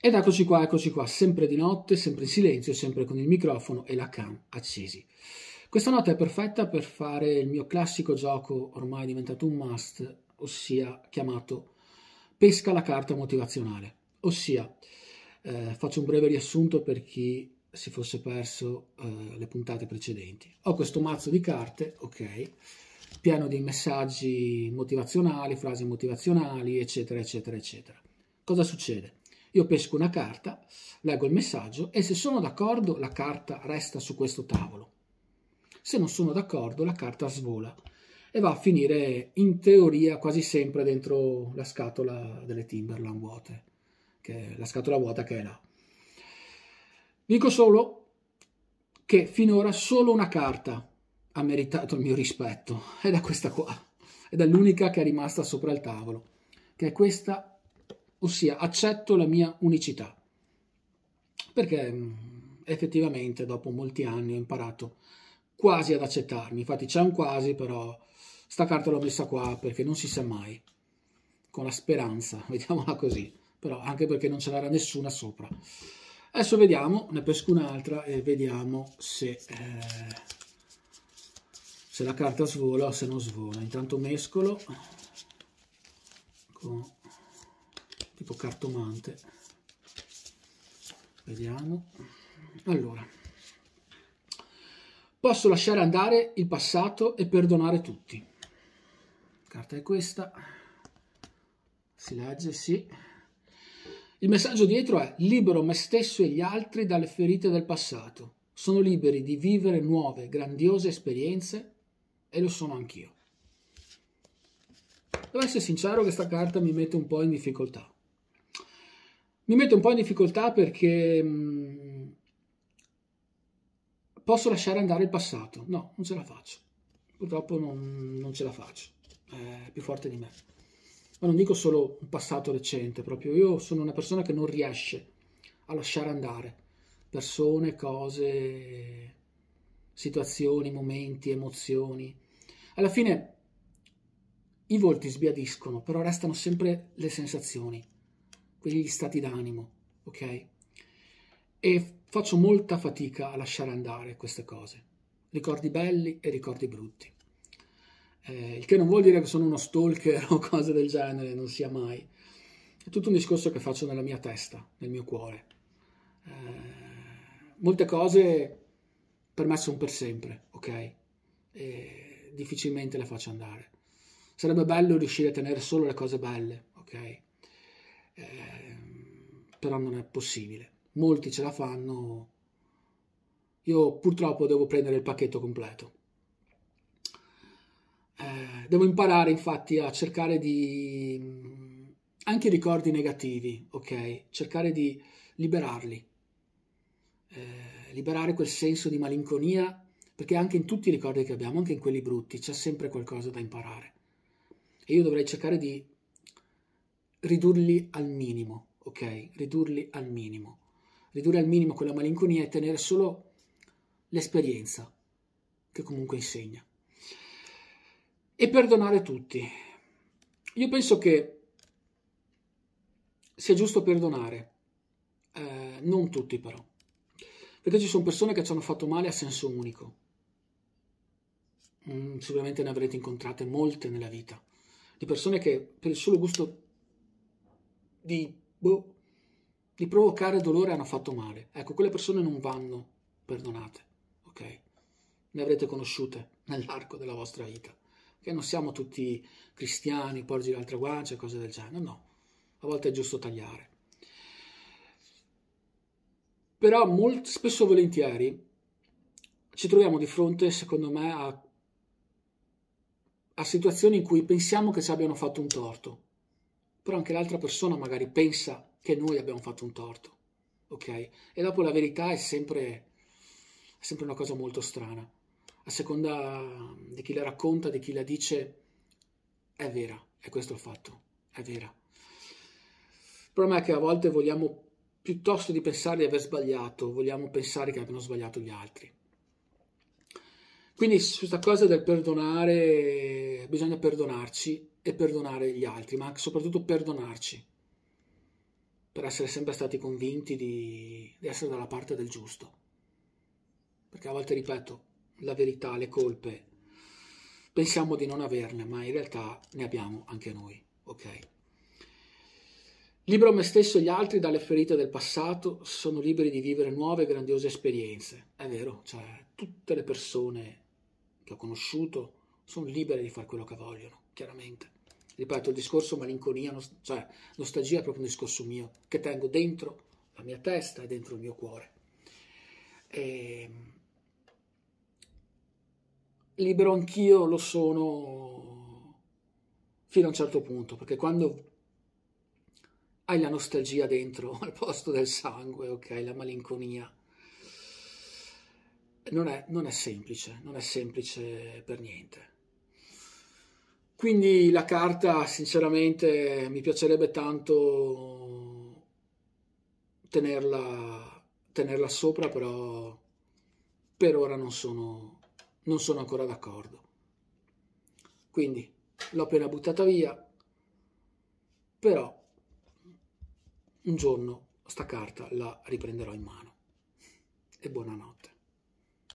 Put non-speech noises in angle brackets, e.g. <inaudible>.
Ed eccoci qua, eccoci qua, sempre di notte, sempre in silenzio, sempre con il microfono e la cam accesi. Questa notte è perfetta per fare il mio classico gioco ormai diventato un must, ossia chiamato Pesca la carta motivazionale. Ossia, eh, faccio un breve riassunto per chi si fosse perso eh, le puntate precedenti. Ho questo mazzo di carte, ok, pieno di messaggi motivazionali, frasi motivazionali, eccetera, eccetera, eccetera. Cosa succede? Io pesco una carta, leggo il messaggio e se sono d'accordo la carta resta su questo tavolo. Se non sono d'accordo la carta svola e va a finire in teoria quasi sempre dentro la scatola delle Timberland vuote, che è la scatola vuota che è là. Dico solo che finora solo una carta ha meritato il mio rispetto ed è questa qua, ed è l'unica che è rimasta sopra il tavolo, che è questa ossia accetto la mia unicità. Perché mm, effettivamente dopo molti anni ho imparato quasi ad accettarmi, infatti c'è un quasi però sta carta l'ho messa qua perché non si sa mai, con la speranza, <laughs> vediamola così, però anche perché non ce n'era nessuna sopra. Adesso vediamo, ne pesco un'altra e vediamo se, eh, se la carta svola o se non svola. Intanto mescolo con tipo cartomante vediamo allora posso lasciare andare il passato e perdonare tutti La carta è questa si legge sì il messaggio dietro è libero me stesso e gli altri dalle ferite del passato sono liberi di vivere nuove grandiose esperienze e lo sono anch'io devo essere sincero che sta carta mi mette un po' in difficoltà mi metto un po' in difficoltà perché mm, posso lasciare andare il passato. No, non ce la faccio. Purtroppo non, non ce la faccio. È eh, più forte di me. Ma non dico solo un passato recente, proprio io sono una persona che non riesce a lasciare andare persone, cose, situazioni, momenti, emozioni. Alla fine i volti sbiadiscono, però restano sempre le sensazioni quegli stati d'animo, ok? E faccio molta fatica a lasciare andare queste cose, ricordi belli e ricordi brutti. Eh, il che non vuol dire che sono uno stalker <laughs> o cose del genere, non sia mai. È tutto un discorso che faccio nella mia testa, nel mio cuore. Eh, molte cose per me sono per sempre, ok? E difficilmente le faccio andare. Sarebbe bello riuscire a tenere solo le cose belle, ok? però non è possibile. Molti ce la fanno, io purtroppo devo prendere il pacchetto completo. Eh, devo imparare infatti a cercare di mm, anche i ricordi negativi, ok? Cercare di liberarli, eh, liberare quel senso di malinconia, perché anche in tutti i ricordi che abbiamo, anche in quelli brutti, c'è sempre qualcosa da imparare. E io dovrei cercare di ridurli al minimo, ok? Ridurli al minimo. Ridurre al minimo quella malinconia e tenere solo l'esperienza che comunque insegna. E perdonare tutti. Io penso che sia giusto perdonare, eh, non tutti però, perché ci sono persone che ci hanno fatto male a senso unico. Mm, sicuramente ne avrete incontrate molte nella vita, di persone che per il solo gusto di boh, di provocare dolore hanno fatto male. Ecco, quelle persone non vanno perdonate, ok? Ne avrete conosciute nell'arco della vostra vita. Che non siamo tutti cristiani, porgi l'altra guancia, e cose del genere, no. A volte è giusto tagliare. Però molto, spesso e volentieri ci troviamo di fronte, secondo me, a, a situazioni in cui pensiamo che ci abbiano fatto un torto però anche l'altra persona magari pensa che noi abbiamo fatto un torto, ok? E dopo la verità è sempre, è sempre una cosa molto strana. A seconda di chi la racconta, di chi la dice, è vera, è questo il fatto, è vera. Il problema è che a volte vogliamo, piuttosto di pensare di aver sbagliato, vogliamo pensare che abbiano sbagliato gli altri. Quindi su questa cosa del perdonare, bisogna perdonarci e perdonare gli altri, ma soprattutto perdonarci, per essere sempre stati convinti di, di essere dalla parte del giusto. Perché a volte, ripeto, la verità, le colpe, pensiamo di non averne, ma in realtà ne abbiamo anche noi, ok? Libero me stesso e gli altri dalle ferite del passato, sono liberi di vivere nuove e grandiose esperienze. È vero, cioè tutte le persone che ho conosciuto sono libere di fare quello che vogliono chiaramente. Ripeto, il discorso malinconia, nost cioè nostalgia è proprio un discorso mio, che tengo dentro la mia testa e dentro il mio cuore. E... Ehm, libero anch'io lo sono fino a un certo punto, perché quando hai la nostalgia dentro <laughs> al posto del sangue, ok, la malinconia, non è, non è semplice, non è semplice per niente. Quindi la carta sinceramente mi piacerebbe tanto tenerla, tenerla sopra, però per ora non sono, non sono ancora d'accordo. Quindi l'ho appena buttata via, però un giorno sta carta la riprenderò in mano. E buonanotte.